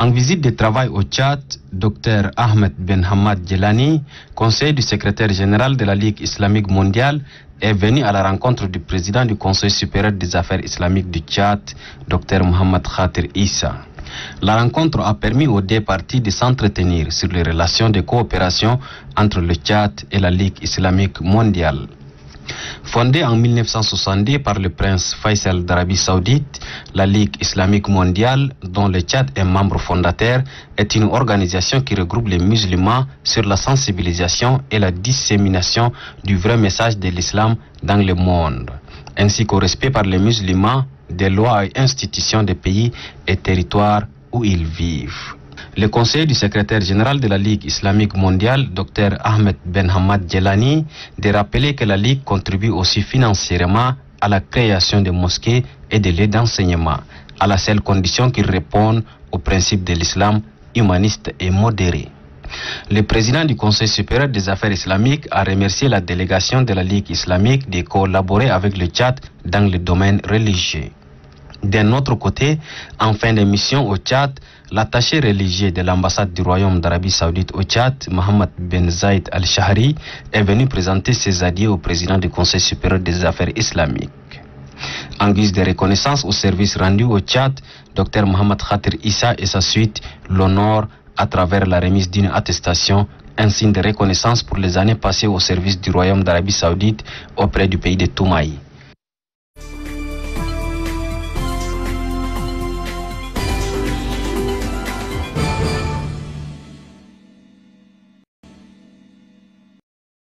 En visite de travail au Tchad, Dr Ahmed Ben Hamad Jelani, conseiller du secrétaire général de la Ligue islamique mondiale, est venu à la rencontre du président du Conseil supérieur des affaires islamiques du Tchad, Dr Mohamed Khatir Issa. La rencontre a permis aux deux parties de s'entretenir sur les relations de coopération entre le Tchad et la Ligue islamique mondiale. Fondée en 1970 par le prince Faisal d'Arabie saoudite, la Ligue islamique mondiale, dont le Tchad est membre fondateur, est une organisation qui regroupe les musulmans sur la sensibilisation et la dissémination du vrai message de l'islam dans le monde, ainsi qu'au respect par les musulmans des lois et institutions des pays et territoires où ils vivent. Le conseil du secrétaire général de la Ligue islamique mondiale, Dr Ahmed Benhamad Hamad de rappeler que la Ligue contribue aussi financièrement à la création de mosquées et de lieux d'enseignement, à la seule condition qu'ils répondent aux principes de l'islam humaniste et modéré. Le président du Conseil supérieur des affaires islamiques a remercié la délégation de la Ligue islamique de collaborer avec le Tchad dans le domaine religieux. D'un autre côté, en fin d'émission au Tchad, l'attaché religieux de l'ambassade du Royaume d'Arabie Saoudite au Tchad, Mohamed Ben Zaid Al-Shahri, est venu présenter ses adieux au président du Conseil supérieur des affaires islamiques. En guise de reconnaissance au service rendu au Tchad, Dr Mohamed Khatir Issa et sa suite l'honorent à travers la remise d'une attestation, un signe de reconnaissance pour les années passées au service du Royaume d'Arabie Saoudite auprès du pays de Toumaï.